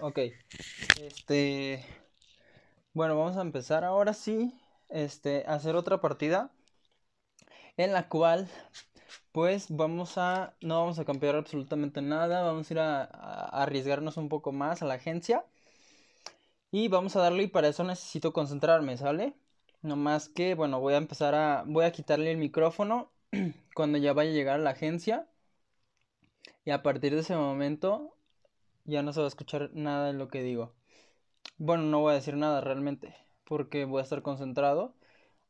Ok. Este. Bueno, vamos a empezar ahora sí. Este. A hacer otra partida. En la cual. Pues vamos a. No vamos a cambiar absolutamente nada. Vamos a ir a, arriesgarnos un poco más a la agencia. Y vamos a darle. Y para eso necesito concentrarme, ¿sale? No más que, bueno, voy a empezar a. Voy a quitarle el micrófono. cuando ya vaya a llegar a la agencia. Y a partir de ese momento ya no se va a escuchar nada de lo que digo. Bueno, no voy a decir nada realmente, porque voy a estar concentrado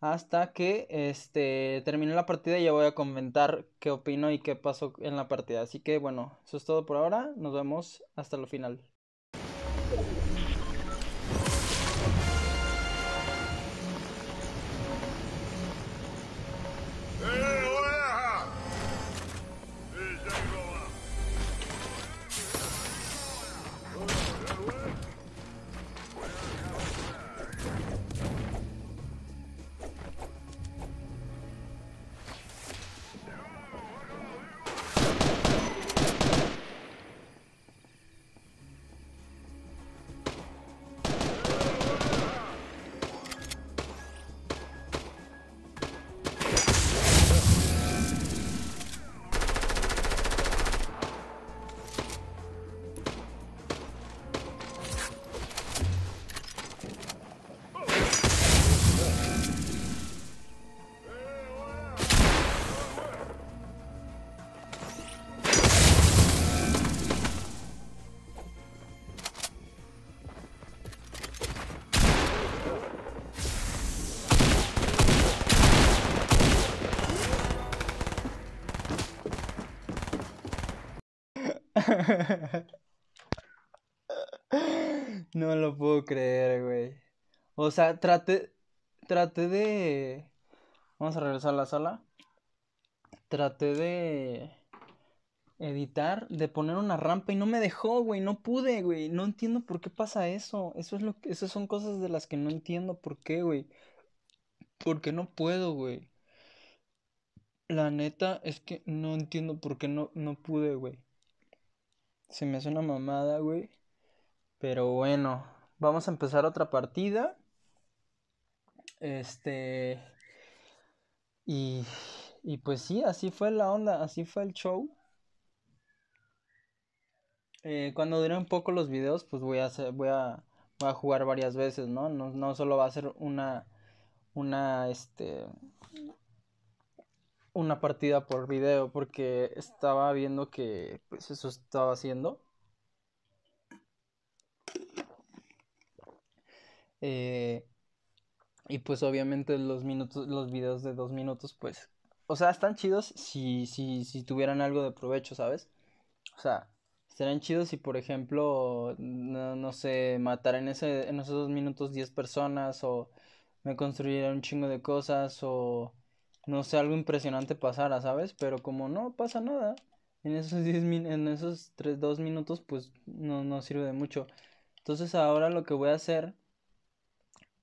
hasta que este, termine la partida y ya voy a comentar qué opino y qué pasó en la partida. Así que bueno, eso es todo por ahora. Nos vemos hasta lo final. No lo puedo creer, güey. O sea, traté, traté de... Vamos a regresar a la sala. Traté de editar, de poner una rampa y no me dejó, güey, no pude, güey. No entiendo por qué pasa eso. Eso es lo que, son cosas de las que no entiendo por qué, güey. Porque no puedo, güey. La neta es que no entiendo por qué no, no pude, güey. Se me hace una mamada, güey. Pero bueno, vamos a empezar otra partida. Este. Y, y pues sí, así fue la onda, así fue el show. Eh, cuando duren un poco los videos, pues voy a hacer, voy a, voy a jugar varias veces, ¿no? ¿no? No, solo va a ser una, una, este, una partida por video porque estaba viendo que pues eso estaba haciendo. Eh, y pues obviamente los minutos, los videos de dos minutos, pues. O sea, están chidos si, si, si tuvieran algo de provecho, ¿sabes? O sea, Estarían chidos si, por ejemplo, no, sé, matar en, ese, en esos dos minutos 10 personas o me construyeran un chingo de cosas o no sé, algo impresionante pasará, ¿sabes? Pero como no pasa nada, en esos, diez en esos 3, 2 minutos, pues no, no sirve de mucho. Entonces ahora lo que voy a hacer...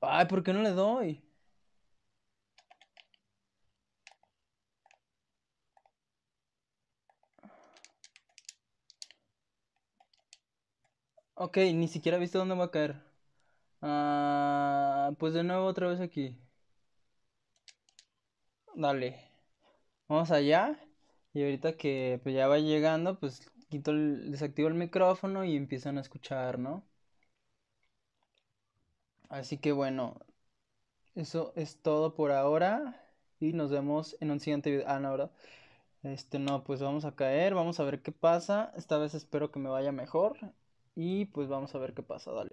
Ay, ¿por qué no le doy? Ok, ni siquiera visto dónde va a caer. Ah, pues de nuevo otra vez aquí dale, vamos allá. Y ahorita que pues, ya va llegando, pues quito el, desactivo el micrófono y empiezan a escuchar, ¿no? Así que bueno, eso es todo por ahora y nos vemos en un siguiente video. Ah, no, ¿verdad? Este no, pues vamos a caer, vamos a ver qué pasa. Esta vez espero que me vaya mejor y pues vamos a ver qué pasa, dale.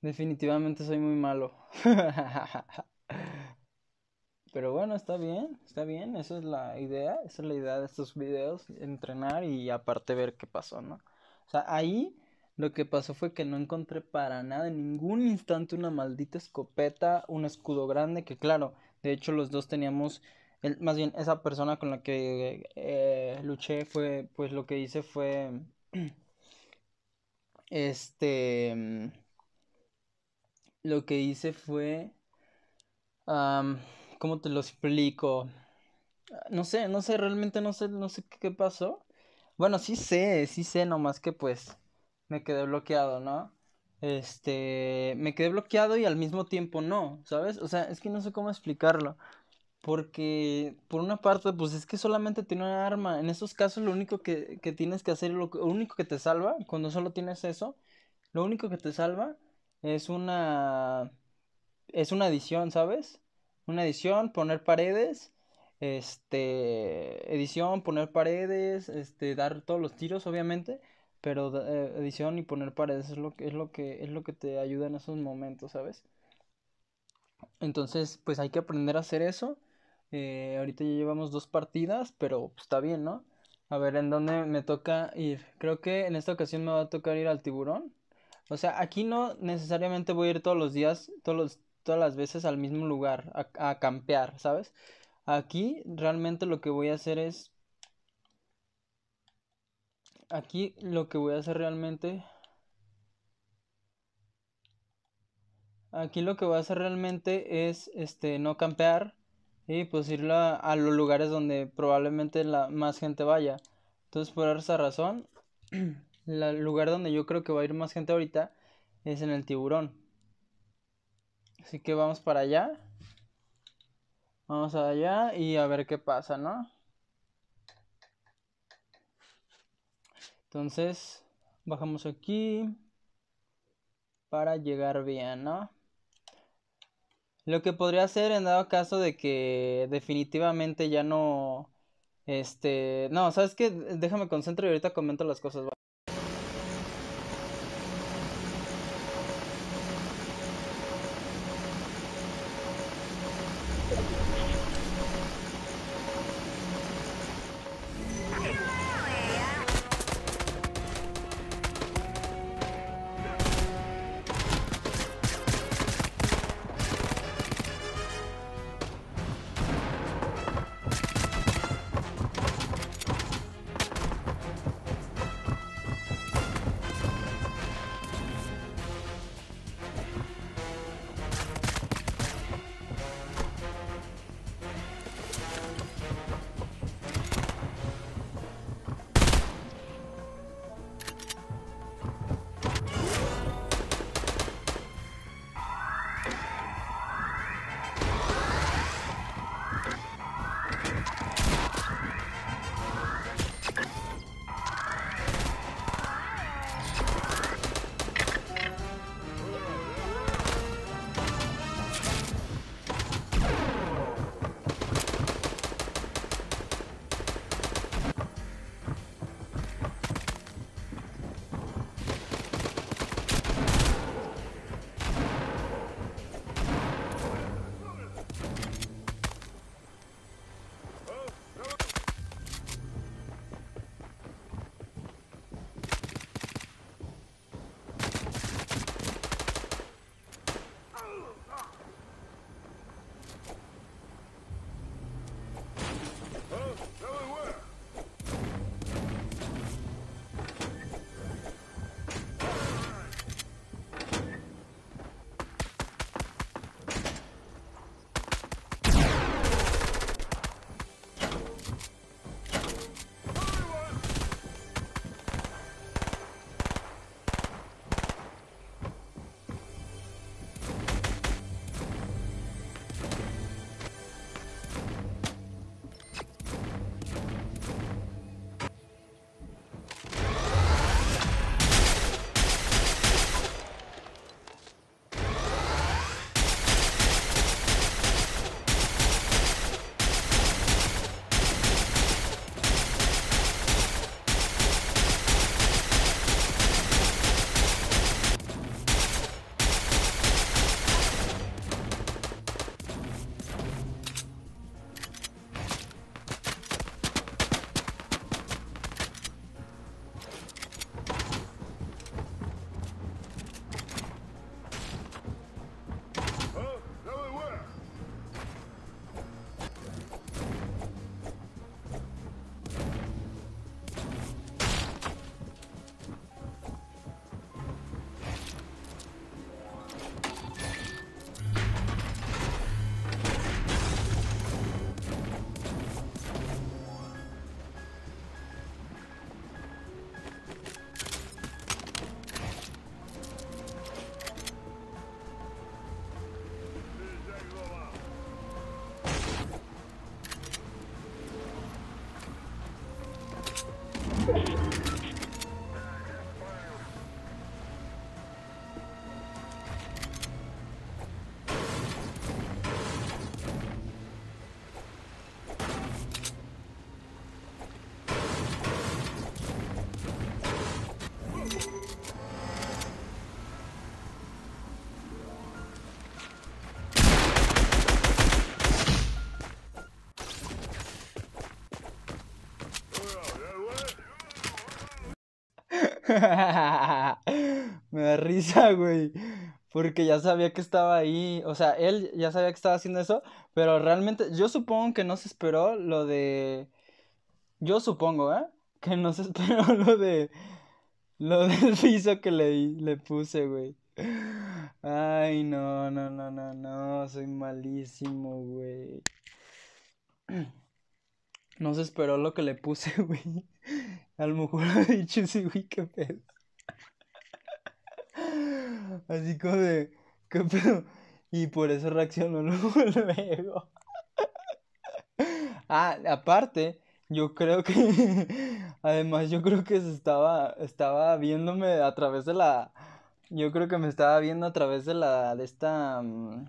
definitivamente soy muy malo. Pero bueno, está bien, está bien, esa es la idea, esa es la idea de estos videos, entrenar y aparte ver qué pasó, ¿no? O sea, ahí lo que pasó fue que no encontré para nada en ningún instante una maldita escopeta, un escudo grande, que claro, de hecho los dos teníamos, más bien esa persona con la que eh, luché fue, pues lo que hice fue... Este. Mm, lo que hice fue. ¿Cómo te lo explico? No sé, no sé, realmente no sé, no sé qué pasó. Bueno, sí sé, sí sé, nomás que pues me quedé bloqueado, ¿no? Este, me quedé bloqueado y al mismo tiempo no, ¿sabes? O sea, es que no sé cómo explicarlo. Porque, por una parte, pues es que solamente tiene una arma. En esos casos, lo único que, tienes que hacer, lo, único que te salva, cuando solo tienes eso, lo único que te salva es una. Es una edición, ¿sabes? Una edición, poner paredes. Este. Edición, poner paredes. Este, dar todos los tiros, obviamente. Pero eh, edición y poner paredes es lo, es, lo que, es lo que te ayuda en esos momentos, ¿sabes? Entonces, pues hay que aprender a hacer eso eh, ahorita ya llevamos dos partidas, pero está bien, ¿no? A ver, ¿en dónde me toca ir? Creo que en esta ocasión me va a tocar ir al tiburón. O sea, aquí no necesariamente voy a ir todos los días, todos todas las veces al mismo lugar, a, campear, ¿sabes? Aquí realmente lo que voy a hacer es... Aquí lo que voy a hacer realmente... Aquí lo que voy a hacer realmente es este no campear, y pues irla a los lugares donde probablemente la más gente vaya. Entonces, por esa razón, el lugar donde yo creo que va a ir más gente ahorita es en el tiburón. Así que vamos para allá. Vamos allá y a ver qué pasa, ¿no? Entonces, bajamos aquí para llegar bien, ¿no? Lo que podría hacer en dado caso de que definitivamente ya no... Este, no, ¿sabes qué? Déjame concentro y ahorita comento las cosas. me da risa, güey. Porque ya sabía que estaba ahí, o sea, él ya sabía que estaba haciendo eso, pero realmente yo supongo que no se esperó lo de... Yo supongo, ¿eh? Que no se esperó lo de... Lo del piso que le, le puse, güey. Ay, no, no, no, no, no, soy malísimo, güey. No se esperó lo que le puse, güey. A lo mejor ha dicho sí, güey, qué pedo. Así como de, qué pedo. Y por eso reaccionó luego. ah, aparte, yo creo que. Además, yo creo que se estaba, estaba viéndome a través de la. Yo creo que me estaba viendo a través de la. de esta. Mm,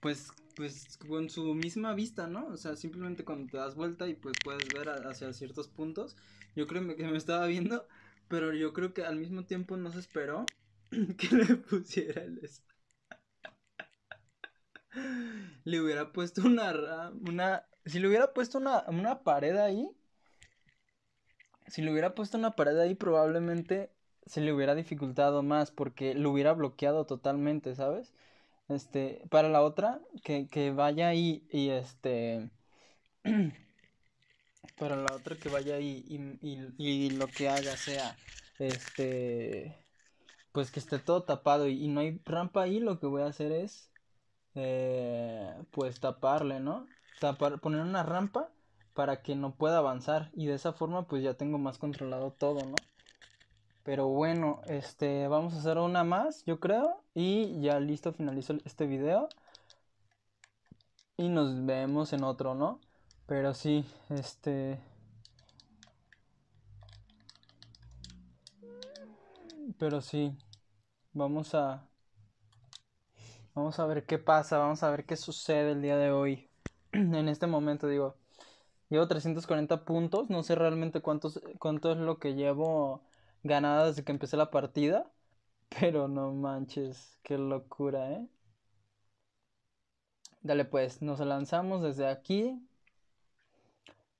pues pues con su misma vista, ¿no? O sea, simplemente cuando te das vuelta y pues puedes ver hacia ciertos puntos. Yo creo que me estaba viendo, pero yo creo que al mismo tiempo no se esperó que le pusiera el Le hubiera puesto una una si le hubiera puesto una pared ahí si le hubiera puesto una pared ahí probablemente se le hubiera dificultado más porque lo hubiera bloqueado totalmente, ¿sabes? Este, para la otra, que, vaya ahí y este. para la otra, que vaya y, y, lo que haga sea. Este. Pues que esté todo tapado y, no hay rampa ahí, lo que voy a hacer es. Eh, pues taparle, ¿no? Tapar, poner una rampa para que no pueda avanzar y de esa forma pues ya tengo más controlado todo, ¿no? Pero bueno, este, vamos a hacer una más, yo creo. Y ya listo, finalizo este video. Y nos vemos en otro, ¿no? Pero sí, este... Pero sí, vamos a... Vamos a ver qué pasa, vamos a ver qué sucede el día de hoy. en este momento, digo, llevo 340 puntos, no sé realmente cuántos, cuánto es lo que llevo ganada desde que empecé la partida. Pero no manches, qué locura, ¿eh? Dale pues, nos lanzamos desde aquí.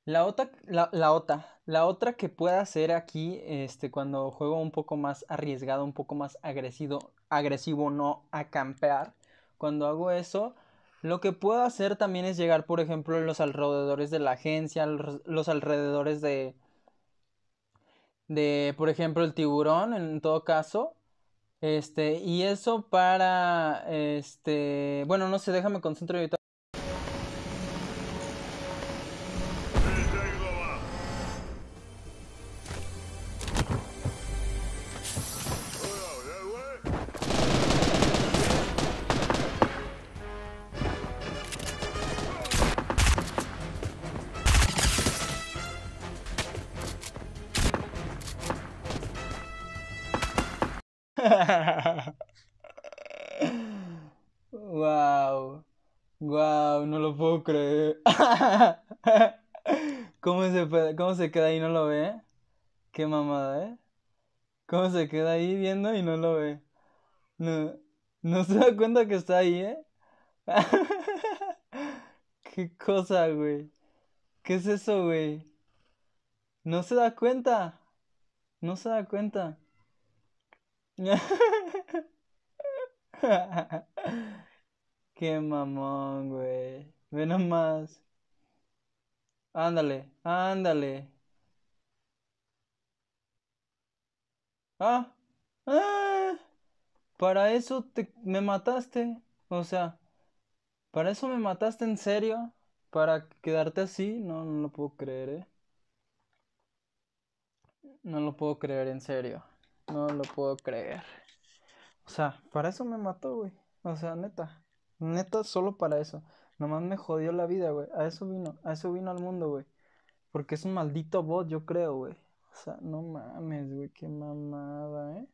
La otra, la, otra, la otra que pueda hacer aquí, este, cuando juego un poco más arriesgado, un poco más agresivo, agresivo, no a campear. Cuando hago eso, lo que puedo hacer también es llegar, por ejemplo, en los alrededores de la agencia, los alrededores de, de, por ejemplo, el tiburón en todo caso. Este, y eso para, este, bueno, no sé, déjame concentro ¿Cómo se, queda ahí y no lo ve? Qué mamada, ¿eh? ¿Cómo se queda ahí viendo y no lo ve? No, no se da cuenta que está ahí, ¿eh? Qué cosa, güey. ¿Qué es eso, güey? No se da cuenta. No se da cuenta. Qué mamón, güey. Ve nomás. Ándale, ándale. Ah, ah, para eso te, me mataste. O sea, para eso me mataste en serio. Para quedarte así, no, no lo puedo creer, ¿eh? No lo puedo creer, en serio. No lo puedo creer. O sea, para eso me mató, güey. O sea, neta. Neta, solo para eso. Nomás me jodió la vida, güey. A eso vino, a eso vino al mundo, güey. Porque es un maldito bot, yo creo, güey. O sea, no mames, güey, qué mamada, ¿eh?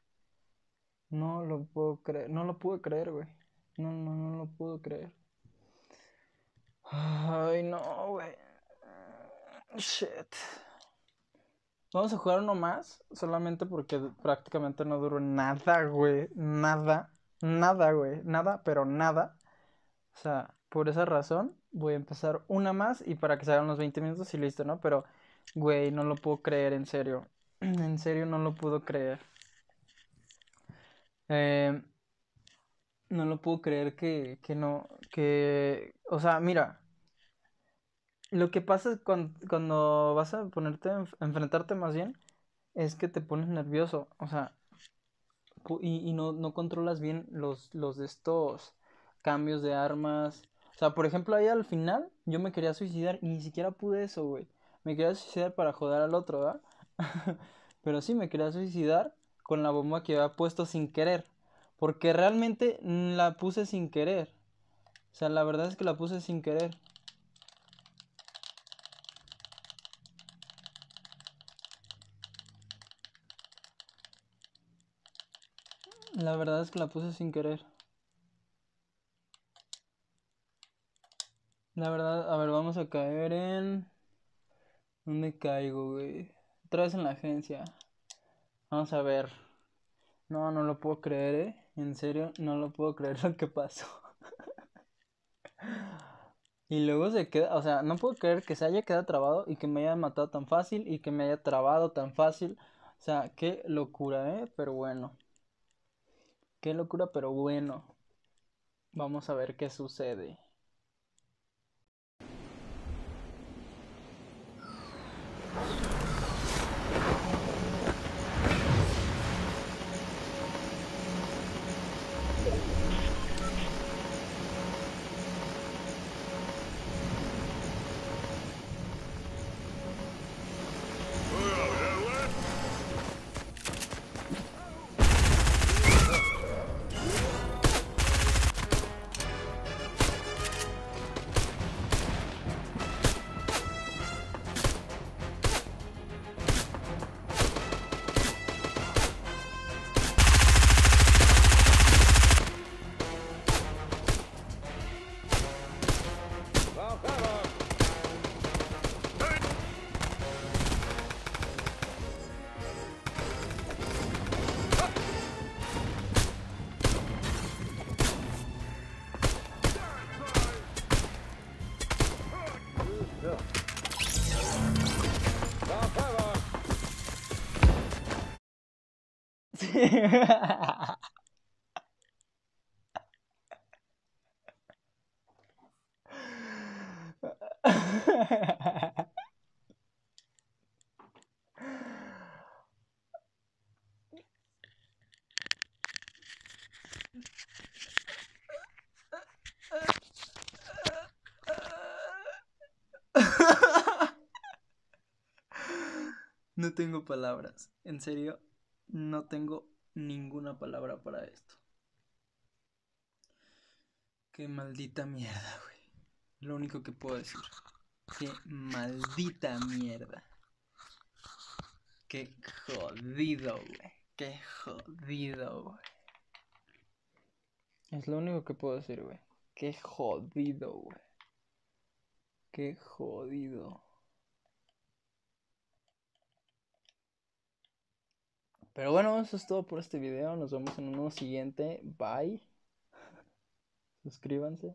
No lo puedo creer, no lo pude creer, güey. No, no, no lo puedo creer. Ay, no, güey. Shit. Vamos a jugar uno más, solamente porque prácticamente no duró nada, güey. Nada, nada, güey. Nada, pero nada. O sea, por esa razón voy a empezar una más y para que se los 20 minutos y listo, ¿no? Pero, güey, no lo puedo creer, en serio. en serio, no lo puedo creer. Eh, no lo puedo creer que, que no, que, o sea, mira, lo que pasa cuando, vas a ponerte, a enfrentarte más bien, es que te pones nervioso, o sea, y, no, controlas bien los, los de estos cambios de armas, o sea, por ejemplo, ahí al final yo me quería suicidar y ni siquiera pude eso, güey. Me quería suicidar para joder al otro, ¿verdad? Pero sí, me quería suicidar con la bomba que había puesto sin querer. Porque realmente la puse sin querer. O sea, la verdad es que la puse sin querer. La verdad es que la puse sin querer. La verdad, a ver, vamos a caer en... ¿Dónde caigo, güey? Otra vez en la agencia. Vamos a ver. No, no lo puedo creer, ¿eh? En serio, no lo puedo creer lo que pasó. y luego se queda, o sea, no puedo creer que se haya quedado trabado y que me haya matado tan fácil y que me haya trabado tan fácil. O sea, qué locura, ¿eh? Pero bueno. Qué locura, pero bueno. Vamos a ver qué sucede. No tengo palabras. En serio, no tengo ninguna palabra para esto. Qué maldita mierda, güey. Lo único que puedo decir. Qué maldita mierda. Qué jodido, güey. Qué jodido, güey. Es lo único que puedo decir, güey. Qué jodido, güey. Qué jodido. Pero bueno, eso es todo por este video. Nos vemos en uno siguiente. Bye. Suscríbanse.